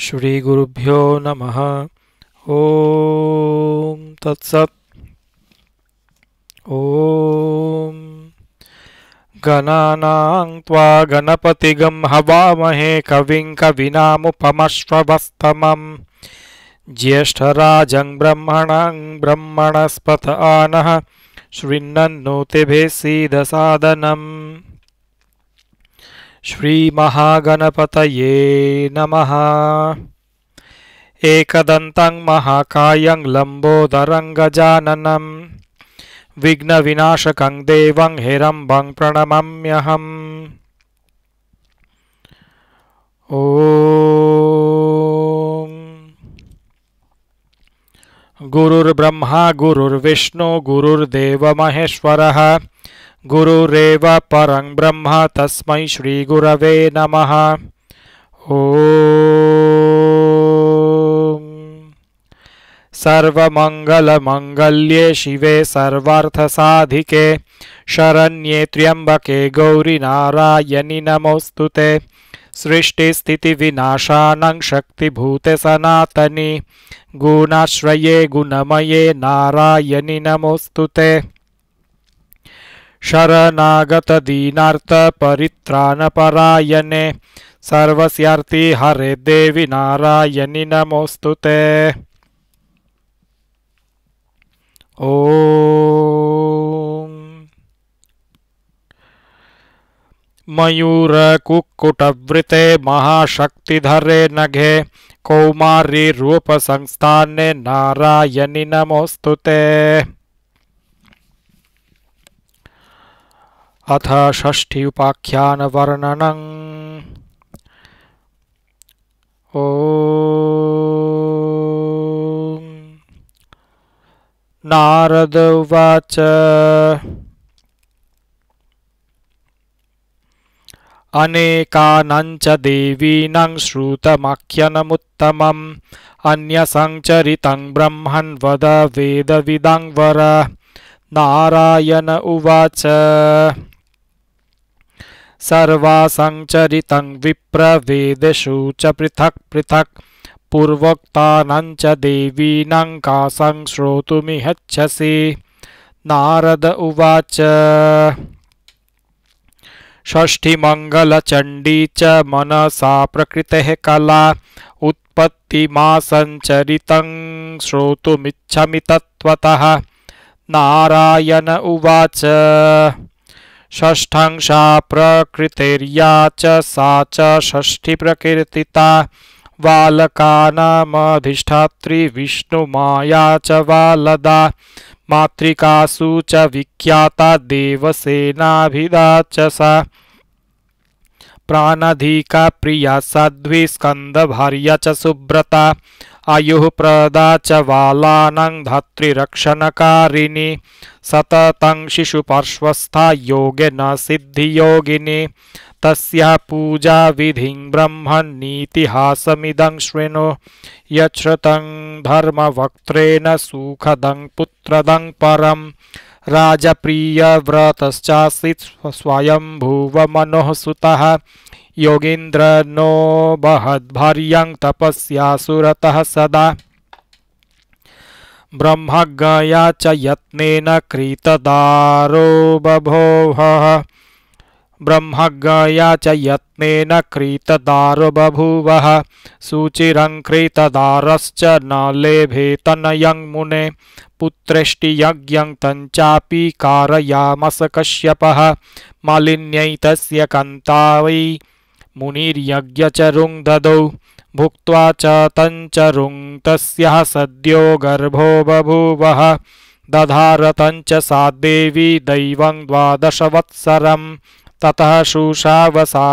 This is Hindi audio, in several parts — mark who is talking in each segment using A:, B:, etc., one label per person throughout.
A: श्रीगुरुभ्यो नमः ॐ तत्सत् ॐ गणानां त्वा गणपतिगं हवामहे कविं कविनामुपमश्ववस्तमम् ज्येष्ठराजं ब्रह्मणं ब्रह्मणस्पथ आनः शृण्णन्नोतिभिः सीदसादनम् श्रीमहागणपत नम एक महाकाय लम्बोदरङ्गजाननं विघ्न विनाशक हिरम्बं प्रणमम्यहम् ओ गुरुर्ब्रह्मा गुरुर्विष्णु गुरुर्देवमहेश्वरः गुरुरेव परं ब्रह्म तस्मै श्रीगुरवे नमः ॐ सर्वमङ्गलमङ्गल्ये शिवे सर्वार्थसाधिके शरण्ये त्र्यम्बके गौरि नारायणि नमोऽस्तु ते सृष्टिस्थितिविनाशानं शक्तिभूते सनातनि गुणाश्रये गुणमये नारायणि नमोऽस्तु ते शरणागत दीनार्थ परित्राण परायणे सर्वस्यार्थी हरे देवी नारायणि नमोस्तुते ओ मयूर कुक्कुटवृते महाशक्तिधरे नघे कौमारीरूपसंस्थाने नारायणि नमोऽस्तु अथ ओ नारद उवाच अनेकानां च देवीनां श्रुतमाख्यनमुत्तमम् अन्यसञ्चरितं वद वेदविदाङ्वर नारायण उवाच सर्वासं चरितं विप्रवेदषु च पृथक् पृथक् च श्रोतुमिहच्छसि नारद उवाच षष्ठीमङ्गलचण्डी च मनसा प्रकृतेः कला उत्पत्तिमासंचरितं श्रोतुमिच्छमि तत्त्वतः नारायण उवाच षष्ठंशा प्रकृतिर्या च सा च षष्ठिप्रकीर्तिता बालकानामधिष्ठात्री विष्णुमाया च वालदा मातृकासु च विख्याता देवसेनाभिदा च सा प्राणाधिका प्रिया साध्वी स्कन्दभार्या च सुव्रता आयु प्रदा च वालानं धातृरक्षणकारिणि सततं शिशुपार्श्वस्था योगेन सिद्धियोगिनि तस्याः पूजाविधिं ब्रह्मणीतिहासमिदं शृणु यच्छ्रुतं धर्मवक्त्रेण सुखदं पुत्रदं परम् राजप्रियव्रतश्चासीत् स्वयम्भुवमनोः सुतः योगींद्र नो बहद्भर्यं तपस्या सुरतः सदा ब्रह्मज्ञया च यत्नेन कृतदारो बभूवः ब्रह्मज्ञया च यत्नेन कृतदारो बभूवः सुचिरं कृतदारश्च न लेभे तनयं मुने पुत्रेष्टियज्ञं तञ्चापि कारयामस कश्यपः मालिन्यै तस्य कन्ता वै मुनिर्यज्ञचरुं ददौ भुक्त्वा च तञ्चरुं रुङ्क्तस्याः सद्यो गर्भो बभूवः दधारतञ्च सा देवी दैवं द्वादशवत्सरं ततः शुशावसा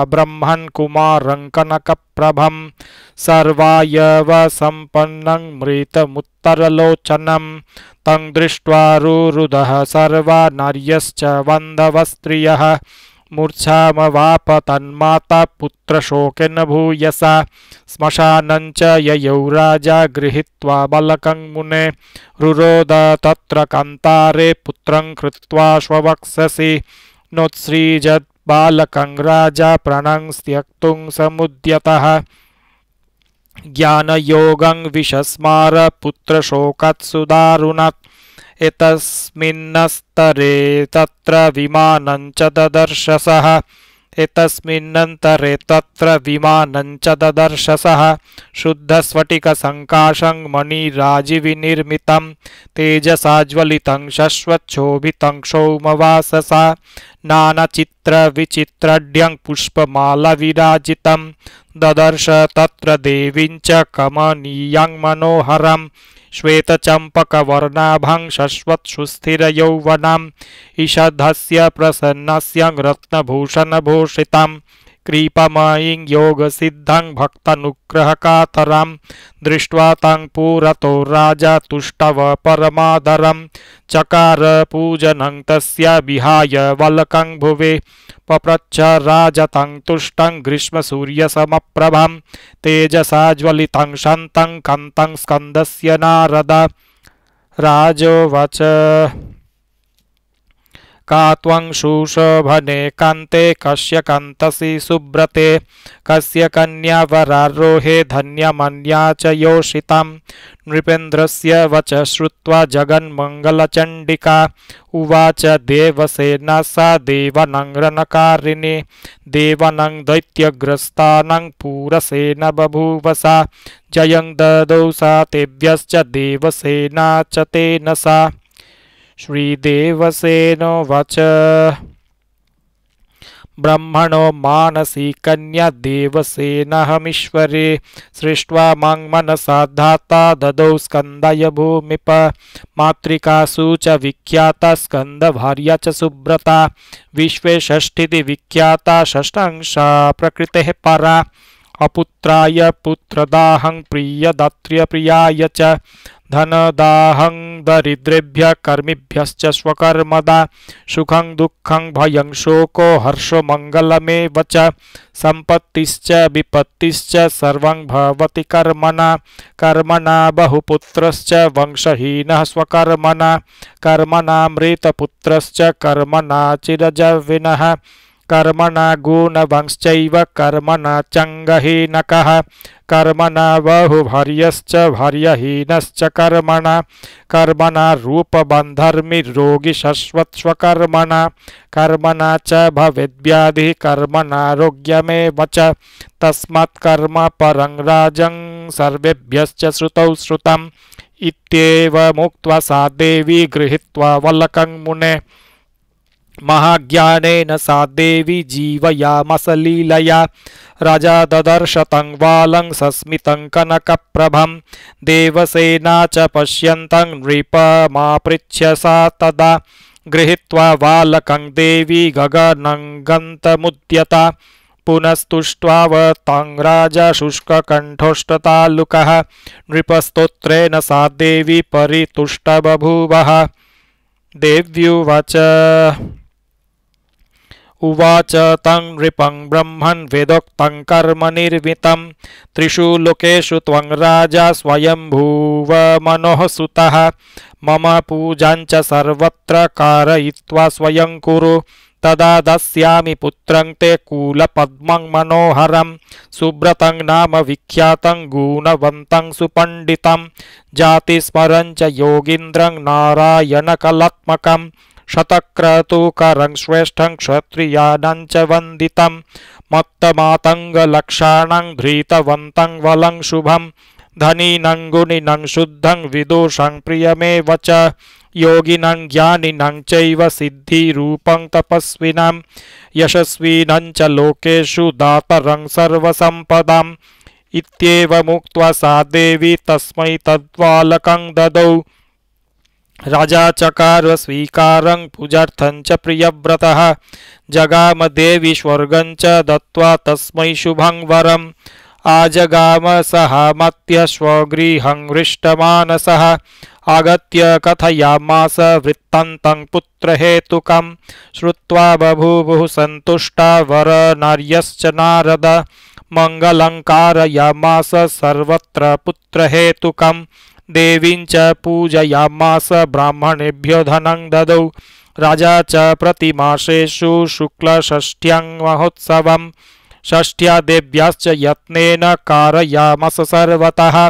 A: कुमारं कनकप्रभं सर्वायवसम्पन्नं मृतमुत्तरलोचनं तं दृष्ट्वा रुरुदः सर्वा नर्यश्च बन्धवस्त्रियः मूर्छामवाप तन्माता पुत्रशोकेन भूयसा ययौ राजा गृहीत्वा मुने रुरोद तत्र कन्तारे पुत्रं कृत्वा स्ववक्षसि नोत्सृजद्बालकं राजा प्रणं त्यक्तुं समुद्यतः ज्ञानयोगं पुत्रशोकत्सुदारुणत् एतस्मिन्नस्तरे तत्र विमानं च ददर्शसः एतस्मिन्नन्तरे तत्र विमानं च ददर्शसः शुद्धस्फटिकसङ्काशं मणिराजिविनिर्मितं तेजसाज्वलितं शश्वच्छोभितं क्षौमवाससा नानाचित्रविचित्रड्यं पुष्पमालविराजितं ददर्श तत्र देवीञ्च कमनीयां मनोहरं श्वेतचम्पकवर्णाभां शश्वत्सुस्थिरयौवनाम् इषधस्य प्रसन्नस्य रत्नभूषणभूषिताम् कृपमयी कृपमयीं योगसिद्धां भक्तानुग्रहकातरां दृष्ट्वा तं पुरतो राजा तुष्टव परमादरम चकार पूजनं तस्य विहाय वलकं भुवे पप्रच्छ राजतं तुष्टं ग्रीष्मसूर्यसमप्रभां तेजसा ज्वलितं शान्तं कन्तं स्कन्दस्य नारद राजोवाच का त्वं शूशभने सुब्रते कस्य कन्तसि सुव्रते कस्य कन्यावरारोहे धन्यमन्या च वच श्रुवा जगन्मंगलचंडिका उवाच देवसेना सा देवनङ्रनकारिणी देवनं दैत्यग्रस्ता पूरसेन बभूवसा जयं ददौ सा तेभ्यश्च देवसेना च तेन सा श्रीदेवसेनोवाच ब्रह्मणो मानसी कन्यादेवसेनहमीश्वरे सृष्ट्वा मां मनसा धाता ददौ स्कन्दय भूमिप मातृकासु च विख्याता स्कन्दभार्या च सुब्रता विश्वे षष्ठिति विख्याता षष्ठांशा प्रकृतेः परा अपुत्राय पुत्रदाहं प्रियदात्र्यप्रियाय च धनदाहं दरिद्रेभ्य कर्मिभ्यश्च स्वकर्मदा सुखं दुःखं भयं शोको हर्षो मंगलमे च संपत्तिश्च विपत्तिश्च सर्वं भवति कर्मणा कर्मणा बहुपुत्रश्च वंशहीनः स्वकर्मणा कर्मणा मृतपुत्रश्च कर्मणा चिरजविनः कर्मणा गुणवंश्चैव कर्मणा चङ्गहीनकः कर्मणा बहुभर्यश्च भर्यहीनश्च कर्मणा कर्मणा रूपबन्धर्मिरोगिशश्वत्स्वकर्मणा कर्मणा च भवेद्व्याधिः कर्मणारोग्यमेव च तस्मात्कर्म परं राजं सर्वेभ्यश्च श्रुतौ श्रुत मुक्त सा देवी गृही वल्लक मुने महाज्ञानेन सा देवी जीवयामसलीलया राजा ददर्शतं बालं सस्मितं कनकप्रभं देवसेना च पश्यन्तं नृपमापृच्छ्य सा तदा गृहीत्वा बालकं देवी गगनं गन्तमुद्यता पुनस्तुष्ट्वावताङ्ग्राजा शुष्ककण्ठोष्टतालुकः नृपस्तोत्रेण सा देवी परितुष्टबभूवः देव्युवाच उवाच तंग नृपं ब्रह्मन् वेदोक्तं कर्म निर्मित त्रिषु लोकेषु त्वं राजा स्वयंभूव मनोः सुतः मम पूजाञ्च सर्वत्र कारयित्वा स्वयं कुरु तदा दस्यामि पुत्रं ते कूलपद्मं मनोहरं सुब्रतं नाम विख्यातं गुणवन्तं सुपण्डितं जातिस्मरं च योगीन्द्रं नारायणकलात्मकं शतक्रतुकरं श्रेष्ठं क्षत्रियाणं च वन्दितं मत्तमातङ्गलक्षाणं भ्रीतवन्तं वलं शुभं धनीनं गुणिनं शुद्धं विदुषं प्रियमेव च योगिनं ज्ञानिनं चैव सिद्धिरूपं तपस्विनं यशस्विनं च लोकेषु दातरं सर्वसम्पदाम् इत्येवमुक्त्वा सा देवी तस्मै तद्वालकं ददौ राजा चकार स्वीकार पूजार्थं च जगाम देवी स्वर्ग दत्वा तस्म तस्मै शुभं आजगाम सहमत स्वगृहं सह आगत कथयामास वृत्तन्तं श्रुवा बभूवु संतुष्टा वर नार्य नारद मङ्गलङ्कारयामास सर्वत्र पुत्रहेतुकम् देवीं च पूजयामास ब्राह्मणेभ्यो धनं ददौ राजा च प्रतिमासेषु महोत्सवम् षष्ठ्या देव्याश्च यत्नेन कारयामस सर्वतः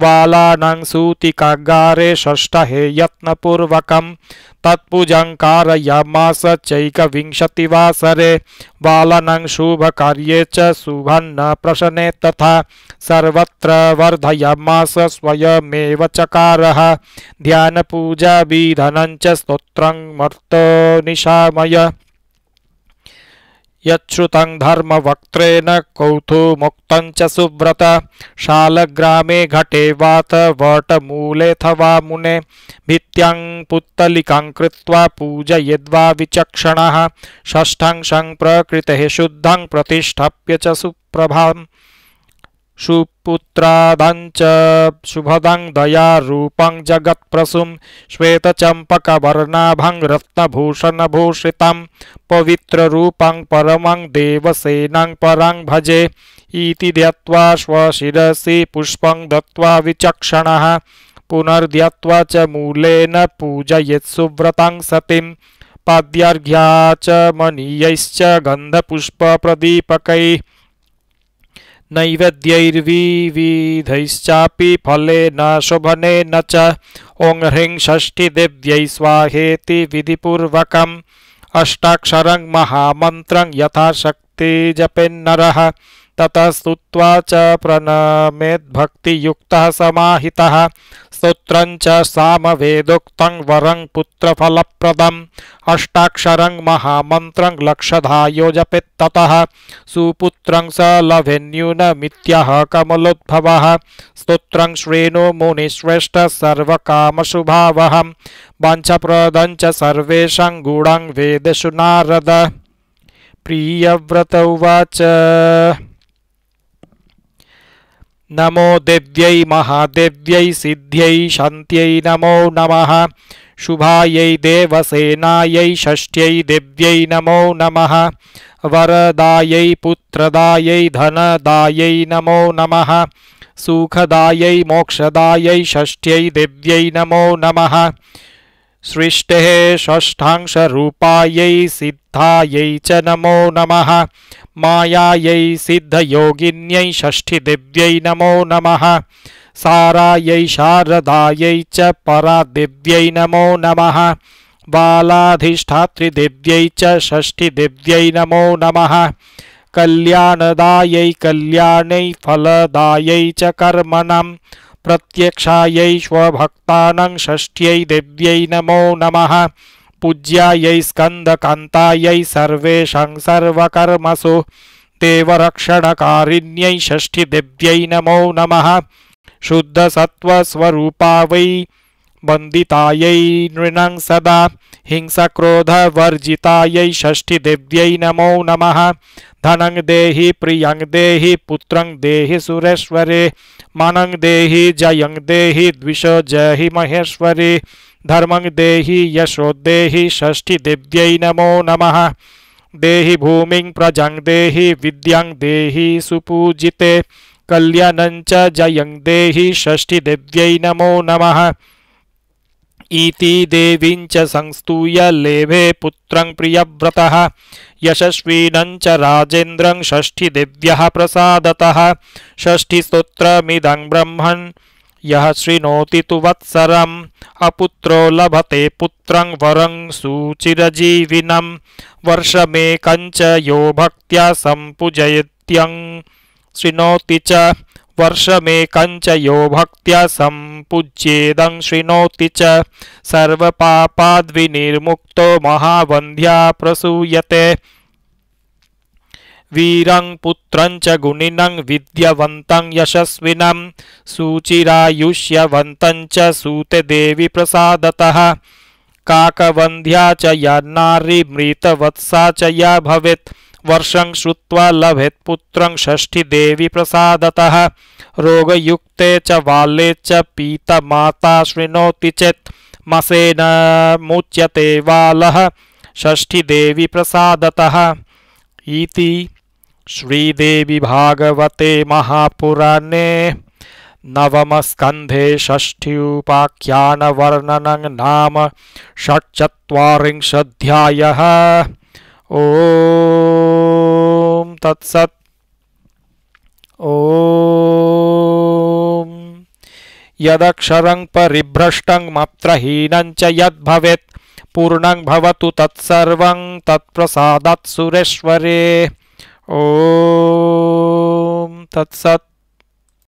A: वालानां सूतिकागारे षष्ठहे यत्नपूर्वकं तत्पूजं कारयामास चैकविंशतिवासरे बालनं शुभकार्ये च शुभन्न प्रशने तथा सर्वत्र वर्धयामास स्वयमेव चकारः ध्यानपूजाविधनं च स्तोत्रं मर्तनिशामय यच्छ्रुतं धर्मवक्त्रेण कौथुमुक्तं च सुव्रत शालग्रामे घटे वात वटमूलेऽथ वा मुने भित्यां पुत्तलिकां कृत्वा पूजयद्वा विचक्षणः षष्ठं शं शुद्धं प्रतिष्ठाप्य च सुप्रभाम् सुपुत्रादञ्च शुभदं रत्न भूषण भूषितं पवित्र रूपं परमं देवसेनं परं भजे इति ध्यात्वा श्वशिरसि पुष्पं दत्वा विचक्षणः पुनर्ध्यात्वा च मूलेन पूजयेत्सुव्रतं सतीं पाद्यार्घ्या च मनीयैश्च गन्धपुष्पप्रदीपकैः फले न शुभने न च ओङ्ह्रींषष्ठि स्वाहेति विधिपूर्वकम् अष्टाक्षरं महामन्त्रं यथाशक्ति जपेन्नरः तत स्तुत्वा च युक्त समाहितः स्तोत्रं च सामवेदोक्तं वरं पुत्रफलप्रदम् अष्टाक्षरं महामन्त्रं लक्षधायो जपेत्ततः सुपुत्रं स लभेन्यूनमित्यः कमलोद्भवः स्तोत्रं श्रेणो मुनिश्रेष्ठ सर्वकामशुभावहं वंशप्रदं च सर्वेषां गुणं वेदेषु नारद प्रियव्रत उवाच नमो देव्यै महादेव्यै सिद्ध्यै शान्त्यै नमो नमः शुभायै देवसेनायै षष्ट्यै देव्यै नमो नमः वरदायै पुत्रदायै धनदायै नमो नमः सुखदायै मोक्षदायै षष्ट्यै देव्यै नमो नमः सृष्टेः षष्ठांशरूपायै सिद्धायै च नमो नमः मायायै सिद्धयोगिन्यै षष्ठी दिव्यै नमो नमः सारायै शारदायै च परादिव्यै नमो नमः बालाधिष्ठातृदेव्यै च षष्ठीदेव्यै नमो नमः कल्याणदायै फलदायै च कर्मणम् प्रत्यक्षायै स्वभक्तानां षष्ठ्यै देव्यै नमो नमः पूज्यायै स्कन्दकान्तायै सर्वेषां सर्वकर्मसु देवरक्षणकारिण्यैषष्ठीदेव्यै नमो नमः शुद्धसत्त्वस्वरूपा वै वन्दितायै नृणं सदा हिंसक्रोधवर्जितायै षष्ठीदेव्यै नमो नमः धनं देहि प्रियं देहि पुत्रं देहि सुरेश्वरे मानं देहि जयं देहि द्विषो जहि महेश्वरे धर्मं देहि यशो देहि षष्ठीदेव्यै नमो नमः देहि भूमिं प्रजं देहि विद्यं देहि सुपूजिते कल्याणं च जयं देहि षष्ठीदेव्यै नमो नमः च संस्तूय लेभे पुत्रं प्रियव्रतः यशस्विनं च राजेन्द्रं षष्ठीदेव्याः प्रसादतः षष्ठीस्तोत्रमिदं ब्रह्मन् यः शृणोति तु वत्सरं अपुत्रो लभते पुत्रं वरं सुचिरजीविनं वर्षमेकञ्च यो भक्त्या सम्पूजयत्यं श्रृणोति च वर्ष भक्त्या सम्पूज्येदं शृणोति च सर्वपापाद्विनिर्मुक्तो महावन्ध्या प्रसूयते वीरं पुत्रं च गुणिनं विद्यवन्तं यशस्विनं सूचिरायुष्यवन्तं च सूतदेवी प्रसादतः काकवन्ध्या च नारी मृतवत्सा च या भवेत् वर्षं श्रुत्वा पुत्रं लभेत्पुत्रं प्रसादतः रोगयुक्ते च बाले च पीतमाता शृणोति चेत् बालः वालः प्रसादतः इति भागवते महापुराणे नवमस्कन्धे षष्ठ्युपाख्यानवर्णनं नाम षट्चत्वारिंशध्यायः ओम तत्सत ओम यदक्षरं परिभ्रष्टं मत्रहीनं च यद्भवेत् पूर्णं भवतु तत्सर्वं तत्प्रसादात् सुरेश्वरे ओम तत्सत